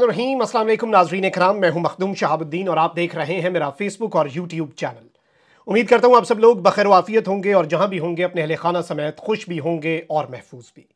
रहीम अस्सलाम वालेकुम नाजरीन कराम मैं हूं मखदूम शहाबुद्दीन और आप देख रहे हैं मेरा फेसबुक और यूट्यूब चैनल उम्मीद करता हूं आप सब लोग बखैर वाफियत होंगे और जहां भी होंगे अपने अहले खाना समेत खुश भी होंगे और महफूज भी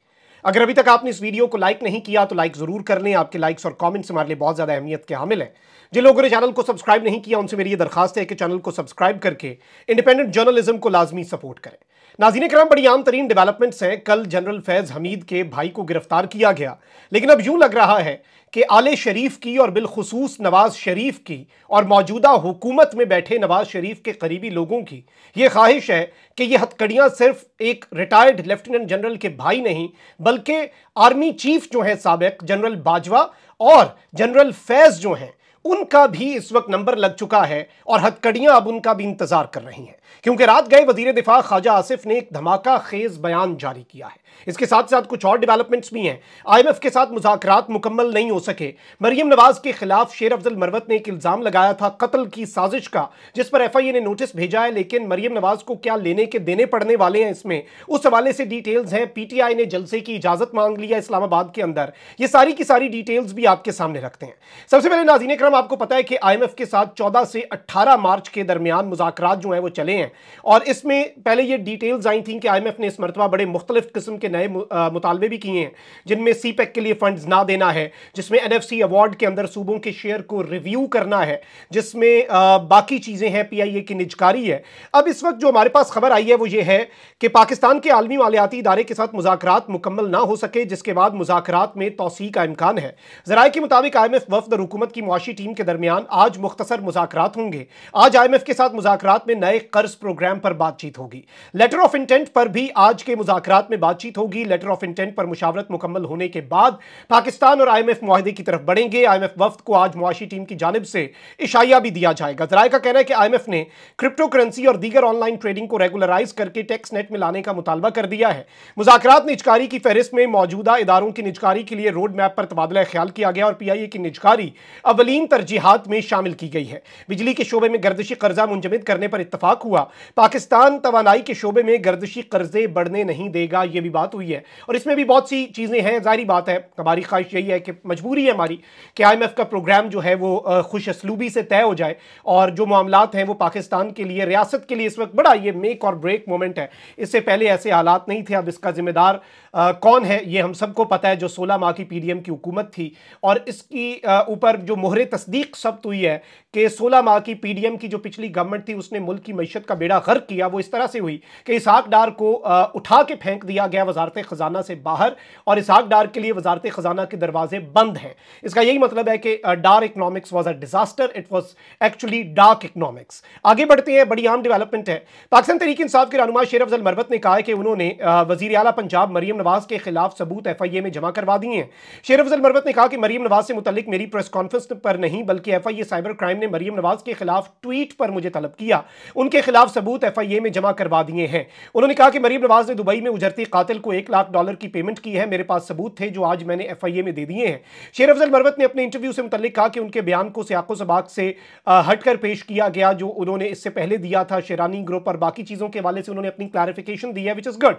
अगर अभी तक आपने इस वीडियो को लाइक नहीं किया तो लाइक ज़रूर कर लें आपके लाइक्स और कॉमेंट्स हमारे लिए बहुत ज़्यादा अहमियत के हामिल हैं जिन लोगों ने चैनल को सब्सक्राइब नहीं किया उनसे मेरी ये दरखास्त है कि चैनल को सब्सक्राइब करके इंडिपेंडेंट जर्नलिज्म को लाजमी सपोर्ट करें नाजीन कराम बड़ी आम तरीन डेवलपमेंट्स हैं कल जनरल फैज़ हमीद के भाई को गिरफ्तार किया गया लेकिन अब यूं लग रहा है कि आले शरीफ की और बिलखसूस नवाज शरीफ की और मौजूदा हुकूमत में बैठे नवाज शरीफ के करीबी लोगों की ये ख्वाहिश है कि ये हथकड़ियाँ सिर्फ एक रिटायर्ड लेफ्टिनेंट जनरल के भाई नहीं बल्कि आर्मी चीफ जो हैं सबक जनरल बाजवा और जनरल फैज़ जो हैं उनका भी इस वक्त नंबर लग चुका है और हथकड़ियां अब उनका भी इंतजार कर रही हैं क्योंकि रात गए वजीर दिफा ख्वाजा आसिफ ने एक धमाका खेज बयान जारी किया है इसके साथ साथ कुछ और डेवलपमेंट्स भी हैं आईएमएफ के साथ मुजाकर मुकम्मल नहीं हो सके मरियम नवाज के खिलाफ शेर अफजल मरवत ने एक इल्ज़ाम लगाया था कत्ल की साजिश का जिस पर एफ ने नोटिस भेजा है लेकिन मरियम नवाज को क्या लेने के देने पड़ने वाले हैं इसमें उस हवाले से डिटेल्स हैं पीटीआई ने जलसे की इजाज़त मांग लिया इस्लामाबाद के अंदर ये सारी की सारी डिटेल्स भी आपके सामने रखते हैं सबसे पहले नाजीन क्रम आपको पता है कि आई के साथ चौदह से अट्ठारह मार्च के दरमियान मुजाकर जो है वो चले हैं और इसमें पहले ये डिटेल्स आई थी कि आई ने इस मरतबा बड़े मुख्तलिफ किस्म के के नए मुतालबे भी किए हैं जिनमें सी पैक e के लिए फंड्स ना देना है जिसमें एन एफ सी अवार्ड के अंदर सूबों के शेयर को रिव्यू करना है जिसमें बाकी चीज़ें हैं पी आई ए की निजकारी है अब इस वक्त जो हमारे पास खबर आई है वो ये है कि पाकिस्तान के आलमी मालियाती इदारे के साथ मुजाकर मुकम्मल ना हो सके जिसके बाद मुजाकर में तोसी का इम्कान है जराये के मुताबिक आई एम एफ वफद और हुकूमत की मुआशी टीम के दरमियान आज मुख्तर मुजाकर होंगे आज आई एम एफ के साथ मुजाकर में नए कर्ज प्रोग्राम पर बातचीत होगी लेटर ऑफ इंटेंट पर भी आज के मुजाकर में बातचीत बातचीत होगी लेटर ऑफ इंटेंट पर मुशावरत मुकम्मल होने के बाद पाकिस्तान और आईएमएफ माहदे की तरफ बढ़ेंगे आईएमएफ वफ्त को आज मुआशी टीम की जानब से इशाया भी दिया जाएगा जराय का कहना है कि आईएमएफ ने क्रिप्टो करेंसी और दीगर ऑनलाइन ट्रेडिंग को रेगुलराइज करके टैक्स नेट में लाने का मुतालबा कर दिया है मुजाकर निजकारी की फहरिस्त में मौजूदा इदारों की निजकारी के लिए रोड मैप पर तबादला ख्याल किया गया और पी आई ए की निजकारी अवलीन तरजीहत में शामिल की गई है बिजली के शोबे में गर्दशी कर्जा मुंजमद करने पर इतफाक हुआ पाकिस्तान तो के शोबे में गर्दशी कर्जे बढ़ने नहीं देगा यह भी बात हुई है और इसमें भी बहुत सी चीज़ें हैं जारी बात है हमारी ख्वाहिश यही है कि मजबूरी है हमारी कि आई का प्रोग्राम जो है वो खुश असलूबी से तय हो जाए और जो मामला हैं वो पाकिस्तान के लिए रियासत के लिए इस वक्त बड़ा ये मेक और ब्रेक मोमेंट है इससे पहले ऐसे हालात नहीं थे अब इसका जिम्मेदार आ, कौन है ये हम सबको पता है जो 16 माह की पीडीएम की हुकूमत थी और इसकी ऊपर जो मोहर तस्दीक सब्त हुई है कि 16 माह की पीडीएम की जो पिछली गवर्नमेंट थी उसने मुल्क की मीशत का बेड़ा गर्क किया वो इस तरह से हुई कि इसहाक डार को आ, उठा के फेंक दिया गया वजारत ख़जाना से बाहर और इसहाक डार के लिए वजारत ख़जाना के दरवाजे बंद हैं इसका यही मतलब है कि Dar economics was a disaster it was actually dark economics आगे बढ़ते हैं बड़ी आम डेवलपमेंट है पाकिस्तान तरीके इंसाफ के रनुमा शेर अफजल मरबत ने कहा कि उन्होंने वजी अला पंजाब मरीम नवाज के खिलाफ सबूत एफ आई ए में जमा करवा दिए हैं शेर अफजल मरवत ने कहा कि मरीम नवाज से मुतलिक मेरी प्रेस कॉन्फ्रेंस पर नहीं बल्कि F I A cyber crime ने मरीम नवाज के खिलाफ ट्वीट पर मुझे तलब किया उनके खिलाफ सबूत एफ आई ए में जमा करवा दिए हैं उन्होंने कहा कि मरीम नवाज ने दुबई में उजरती कातिल को एक लाख डॉलर की पेमेंट की है मेरे पास सबूत थे जो आज मैंने एफ आई ए में दे दिए हैं शेर अफजल मरवत ने अपने इंटरव्यू से मुतल कहा कि उनके बयान को सियाको सबाक से हटकर पेश किया गया जो उन्होंने इससे पहले दिया था शेरानी ग्रुप और बाकी चीज़ों के हवाले से उन्होंने अपनी क्लैरिफिकेशन दी है विच इज़ गुड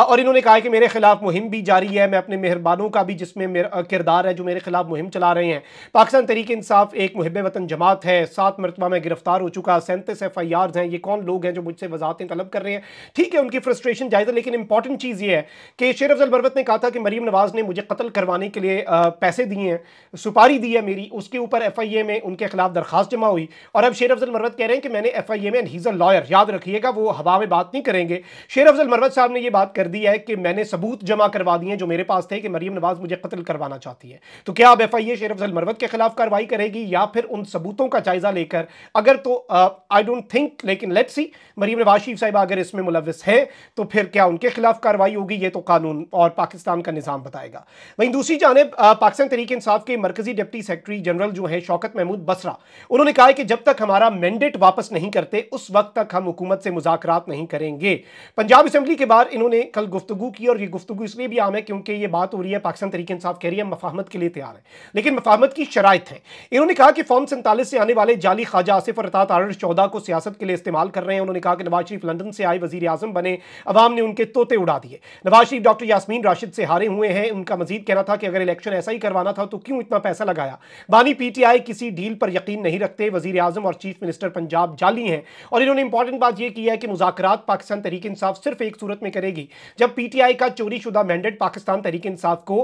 और इन्होंने कहा कि मेरे खिलाफ मुहिम भी जारी है मैं अपने मेहरबानों का भी जिसमें किरदार है जो मेरे खिलाफ मुहिम चला रहे हैं पाकिस्तान तरीके इंसाफ एक मुहब वतन जमात है सात मरतबा में गिरफ्तार हो चुका सैंतीस एफ आई आर हैं ये कौन लोग हैं जो मुझसे वजातें तलब कर रहे हैं ठीक है उनकी फ्रस्ट्रेशन जायज़ा लेकिन इंपॉर्टेंट चीज़ ये है कि शेर अफजल बरबत ने कहा था कि मरीम नवाज़ ने मुझे कत्ल करवाने के लिए पैसे दिए हैं सुपारी दी है मेरी उसके ऊपर एफ आई ए में उनके खिलाफ दरखास्त जमा हुई और अब शेर अफजल मरवत कह रहे हैं कि मैंने एफ आई ए में लॉयर याद रखिएगा वो हवा में बात नहीं करेंगे शेर अफजल मरवत साहब ने यह बात कर दी है कि मैंने सबूत सबूत जमा करवा दिए जो मेरे पास थे कि मरीम नवाज मुझे कत्ल करवाना चाहती है तो क्या अब एफ आई ए शेर अफजल मरवत के खिलाफ कार्रवाई करेगी या फिर उन सबूतों का जायजा लेकर अगर तो आई डोंट थिंक लेकिन लेट्स सी मरीम नवाज शरीफ साहिबा अगर इसमें मुलविस है तो फिर क्या उनके खिलाफ कार्रवाई होगी ये तो कानून और पाकिस्तान का निज़ाम बताएगा वहीं दूसरी जानब पाकिस्तान तरीके इंसाफ के मरकजी डिप्टी सेक्रेटरी जनरल जो है शौकत महमूद बसरा उन्होंने कहा कि जब तक हमारा मैंडेट वापस नहीं करते उस वक्त तक हम हुकूमत से मुजाकर नहीं करेंगे पंजाब असेंबली के बाद इन्होंने कल गुफ्तु की और ये गुफ्तु इसलिए भी आम है क्योंकि ये बात हो रही है पाकिस्तान तरीके इंसाफ कह रही है मफाहमत के लिए तैयार है लेकिन मफाहमत की शरात है इन्होंने कहा कि फॉर्म सैंतालीस से आने वाले जाली ख्वाजा आसिफ और अतात आर चौदह को सियासत के लिए इस्तेमाल कर रहे हैं उन्होंने कहा कि नवाज शरीफ लंदन से आए वजी अजम बने अवाम ने उनके तोते उड़ा दिए नवाज शरीफ डॉक्टर यासमीन राशिद से हारे हुए हैं उनका मजीद कहना था कि अगर इलेक्शन ऐसा ही करवाना था तो क्यों इतना पैसा लगाया बानी पीटीआई किसी डील पर यकीन नहीं रखते वजी अजम और चीफ मिनिस्टर पंजाब जाली हैं और इन्होंने इंपॉर्टेंट बात यह की है कि मुजाकर पाकिस्तान तरीके इंसाफ सिर्फ एक सूरत में करेगी जब पीटीआई का चोरी शुदा मैंडेट पाकिस्तान तरीके इंसाफ को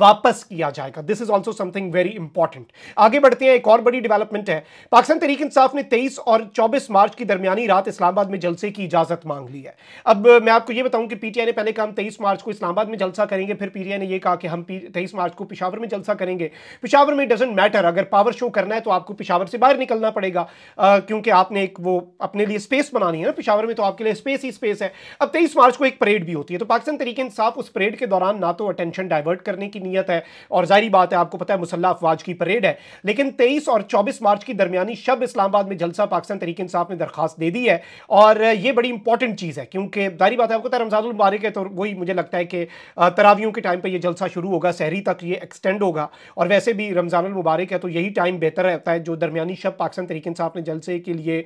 वापस किया जाएगा this is also something very important आगे बढ़ते हैं एक और बड़ी डेवलपमेंट है पाकिस्तान तरीके इंसाफ ने तेईस और चौबीस मार्च की दरमियानी रात इस्लामाबाद में जलसे की इजाजत मांग ली है अब मैं आपको यह बताऊं कि पीटीआई ने पहले कहा हम तेईस मार्च को इस्लामाबाद में जलसा करेंगे फिर पीटीआई ने यह कहा कि हम तेईस मार्च को पिशावर में जलसा करेंगे पिशावर में डजेंट मैटर अगर पावर शो करना है तो आपको पिशावर से बाहर निकलना पड़ेगा क्योंकि आपने एक वो अपने लिए स्पेस बनानी है ना पिशावर में तो आपके लिए स्पेस ही स्पेस है अब तेईस मार्च को एक परेड भी होती है तो पाकिस्तान तरीके इंसाफ साफ उस परेड के दौरान ना तो अटेंशन डाइवर्ट करने की नीयत है और जाहरी बात है आपको पता है मुसल्ला अफवाज की परेड है लेकिन तेईस और चौबीस मार्च की दरमियानी शब इस्लामाबाद में जलसा पाकिस्तान तरीके इंसाफ ने दरखास्त दे दी है और ये बड़ी इंपॉर्टेंट चीज़ है क्योंकि जारी बात है आपको रमजान मुबारक है तो वही मुझे लगता है कि तरावियों के टाइम पर यह जलसा शुरू होगा शहरी तक ये एक्सटेंड होगा और वैसे भी रमजान मुबारक है तो यही टाइम बेहतर रहता है जो दरमियानी शब पाकिस्तान तरीके इंसाफ ने जलसे के लिए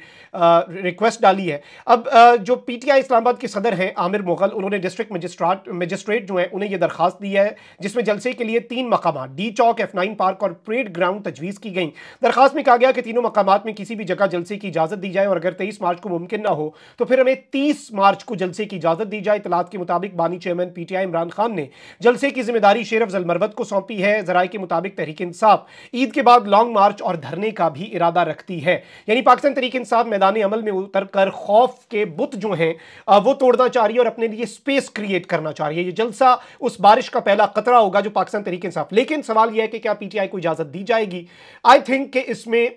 रिक्वेस्ट डाली है अब जो पी टी आई इस्लामाबाद के सदर हैं आमिर मुगल उन्होंने डिस्ट्रिक्ट मजिस्ट्राट मजिस्ट्रेट जो है उन्हें यह दरखास्त दी है जिसमें जलसे के लिए तीन मकाम D Chowk F nine park और परेड ग्राउंड तजवीज़ की गई दरखास्त में कहा गया कि तीनों मकाम में किसी भी जगह जलसे की इजाज़त दी जाए और अगर तेईस मार्च को मुमकिन ना हो तो फिर हमें तीस मार्च को जलसे की इजाज़त दी जाए इतलात के मुताबिक बानी chairman P T I Imran Khan ने जलसे की जिम्मेदारी शेरफ जलमरवत को सौंपी है जराये के मुताबिक तहरीक इंसाफ ईद के बाद लॉन्ग मार्च और धरने का भी इरादा रखती है यानी पाकिस्तान तहरीक इंसाफ मैदान अमल में उतर कर खौफ के बुत जो हैं वो तोड़ना चाह रही है और अपने लिए स्पेस क्रिएट करना चाह रही है रही है ये जल्द सा उस बारिश का पहला खतरा होगा जो पाकिस्तान तरीके इंसाफ लेकिन सवाल यह है कि क्या पीटीआई को इजाज़त दी जाएगी आई थिंक कि इसमें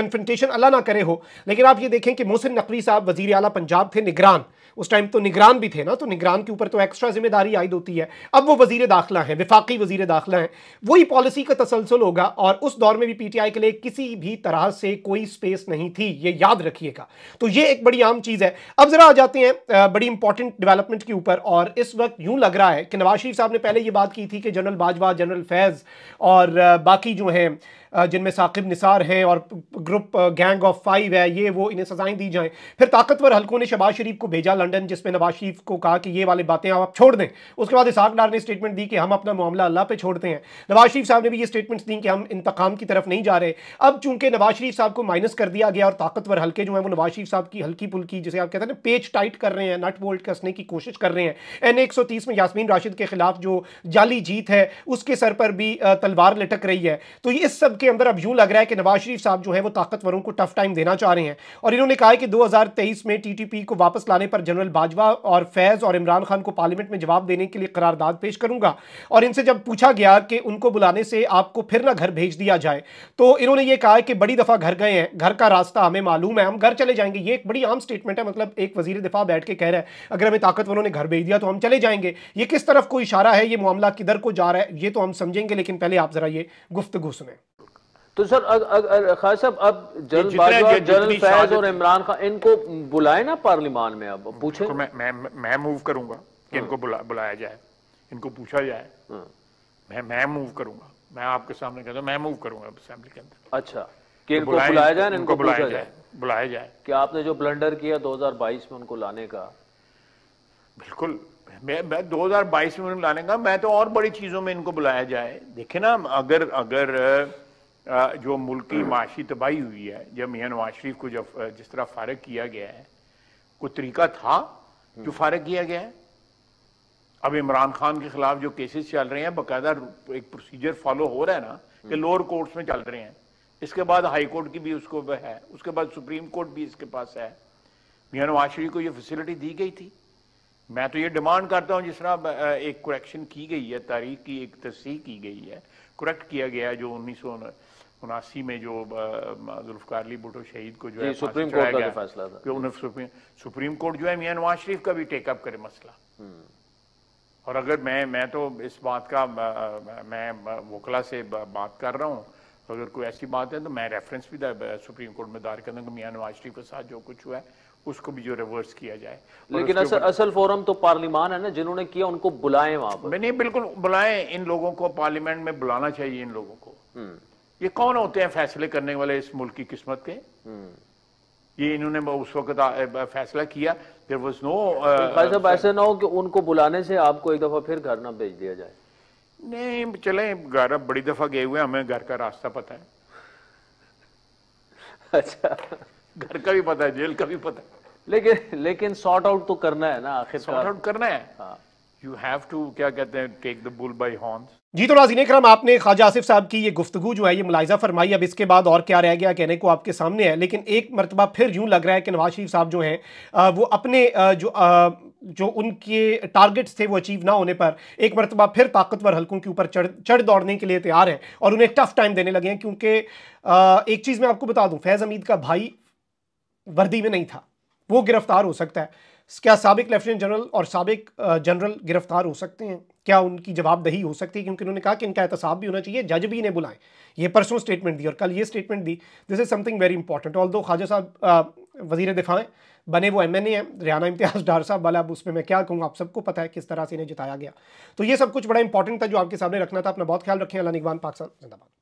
कन्फेंटेशन अल्लाह ना करे हो लेकिन आप ये देखें कि मोहसिन नकवी साहब वजीर अला पंजाब थे निगरान उस टाइम तो निगरान भी थे ना तो निगरान के ऊपर तो एक्स्ट्रा जिम्मेदारी आयद होती है अब वो वजीर दाखिला हैं विफाकी वजीर दाखिला हैं वही पॉलिसी का तसलसल होगा और उस दौर में भी पीटीआई के लिए किसी भी तरह से कोई स्पेस नहीं थी ये याद रखिएगा तो ये एक बड़ी आम चीज़ है अब ज़रा आ जाते हैं बड़ी इंपॉर्टेंट डेवलपमेंट के ऊपर और इस वक्त यूं लग रहा है कि नवाज शरीफ साहब ने पहले ये बात की थी कि जनरल बाजवा जनरल फैज़ और बाकी जो हैं जिनमें साकिब निसार हैं और ग्रुप गैंग ऑफ फाइव है ये वो इन्हें सजाएं दी जाएं फिर ताकतवर हलकों ने शबाज़ शरीफ को भेजा लंडन जिसमें नवाज शरीफ को कहा कि ये वाली बातें आप छोड़ दें उसके बाद इसाक डार ने स्टेटमेंट दी कि हम अपना मामला अल्लाह पर छोड़ते हैं नवाज शरीफ साहब ने भी ये स्टेटमेंट्स दी कि हम इंतकाम की तरफ नहीं जा रहे अब चूंकि नवाज शरीफ साहब को माइनस कर दिया गया और ताकतवर हल्के जो है वो नवाज शरीफ साहब की हल्की पुल्की जिसे आप कहते हैं पेज टाइट कर रहे हैं नट बोल्ट कसने की कोशिश कर रहे हैं एन एक में यासमीन राशिद के खिलाफ जो जाली जीत है उसके सर पर भी तलवार लटक रही है तो ये इस सब के अंदर अब यूं लग रहा है कि नवाज शरीफ साहब जो है वो ताकतवरों को टफ टाइम देना चाह रहे हैं और इन्होंने कहा है कि 2023 में टीटीपी को वापस लाने पर जनरल बाजवा और फैज़ और इमरान खान को पार्लियामेंट में जवाब देने के लिए करारदाद पेश करूंगा और इनसे जब पूछा गया कि उनको बुलाने से आपको फिर ना घर भेज दिया जाए तो इन्होंने ये कहा कि बड़ी दफ़ा घर गए हैं घर का रास्ता हमें मालूम है हम घर चले जाएंगे ये एक बड़ी आम स्टेटमेंट है मतलब एक वजीर दफा बैठ के कह रहा है अगर हमें ताकतवरों ने घर भेज दिया तो हम चले जाएंगे ये किस तरफ को इशारा है ये मामला किधर को जा रहा है ये तो हम समझेंगे लेकिन पहले आप ज़रा ये गुफ्तगु सुने तो सर अग, अग, अग, खास साहब अब जनरल बाजवा जनरल फैज और इमरान खान इनको बुलाए ना पार्लियामान में अब पूछे मैं मैं मूव करूंगा कि इनको बुला, बुलाया जाए इनको पूछा जाए हाँ। मैं मैं मूव करूंगा मैं आपके सामने कहता हूँ मैं मूव करूंगा असेंबली के अंदर अच्छा कि तो इनको बुलाया जाए इनको बुलाया जाए बुलाया जाए कि आपने जो ब्लंडर किया 2022 में उनको लाने का बिल्कुल मैं मैं 2022 में उनको लाने का मैं तो और बड़ी चीजों में इनको बुलाया जाए देखे ना अगर अगर जो मुल्की माशी तबाही हुई है जब मियाँ नवाज शरीफ को जब जिस तरह फारग किया गया है कोई तरीका था जो हम्म। फारग किया गया है अब इमरान खान के खिलाफ जो केसेस चल रहे हैं बाकायदा एक प्रोसीजर फॉलो हो रहा है ना कि लोअर हम्म। कोर्ट्स में चल रहे हैं इसके बाद हाई कोर्ट की भी उसको है उसके बाद सुप्रीम कोर्ट भी इसके पास है मियाँ नवाज शरीफ को ये फैसिलिटी दी गई थी मैं तो ये डिमांड करता हूँ जिस तरह एक करेक्शन की गई है तारीख की एक तस्ह की गई है करेक्ट किया गया है जो उन्नीस सौ उनासी में जो जुल्फकार अली भुटो शहीद को जो है सुप्रीम कोर्ट का फैसला था क्यों उन्हें सुप्रीम सुप्रीम कोर्ट जो है मियां नवाज शरीफ का भी टेकअप करे मसला हम्म। और अगर मैं मैं तो इस बात का मैं वोकला से बात कर रहा हूँ तो अगर कोई ऐसी बात है तो मैं रेफरेंस भी सुप्रीम कोर्ट में दायर कर दूँगा मियाँ नवाज शरीफ के साथ जो कुछ हुआ है उसको भी जो रिवर्स किया जाए लेकिन असल, असल फोरम तो पार्लियमान है ना जिन्होंने किया उनको बुलाएं वहां पर नहीं बिल्कुल बुलाएं इन लोगों को पार्लियामेंट में बुलाना चाहिए इन लोगों को हम्म। ये कौन होते हैं फैसले करने वाले इस मुल्क की किस्मत के हम्म। ये इन्होंने उस वक्त फैसला किया देर वॉज नो साहब ऐसे ना हो कि उनको बुलाने से आपको एक दफ़ा फिर घर ना भेज दिया जाए नहीं चले घर अब बड़ी दफ़ा गए हुए हमें घर का रास्ता पता है अच्छा घर का भी पता है जेल का भी पता है लेकिन लेकिन सॉर्ट आउट तो करना है ना आखिर सॉर्ट आउट करना है यू हैव टू क्या कहते हैं take the bull by horns जी तो नाजीन करम आपने ख्वाजा आसिफ साहब की ये गुफ्तु जो है ये मुलायजा फरमाई अब इसके बाद और क्या रह गया कहने को आपके सामने है लेकिन एक मरतबा फिर यूँ लग रहा है कि नवाज शरीफ साहब जो हैं वो अपने जो जो उनके टारगेट्स थे वो अचीव ना होने पर एक मरतबा फिर ताकतवर हलकों के ऊपर चढ़ चढ़ दौड़ने के लिए तैयार हैं और उन्हें टफ टाइम देने लगे हैं क्योंकि एक चीज़ मैं आपको बता दूँ फैज़ हमीद का भाई वर्दी में नहीं था वो गिरफ्तार हो सकता है क्या सबक लेफ्टिनेंट जनरल और सबक जनरल गिरफ्तार हो सकते हैं क्या उनकी जवाबदही हो सकती है क्योंकि उन्होंने कहा कि इनका एहतसाब भी होना चाहिए जज भी इन्हें बुलाएं ये परसों स्टेटमेंट दी और कल ये स्टेटमेंट दी this is something very important although Khawaja साहब वजीर दिफा बने वो एम एन ए हैं रियाना इम्तियाज डार साहब वाला अब उस पर मैं क्या कहूँ आप सबको पता है किस तरह से इन्हें जिताया गया तो ये सब कुछ बड़ा इंपॉर्टेंट था जो आपके सामने रखना था अपना बहुत ख्याल रखें अला निगवान पाकिस्तान जिंदाबाद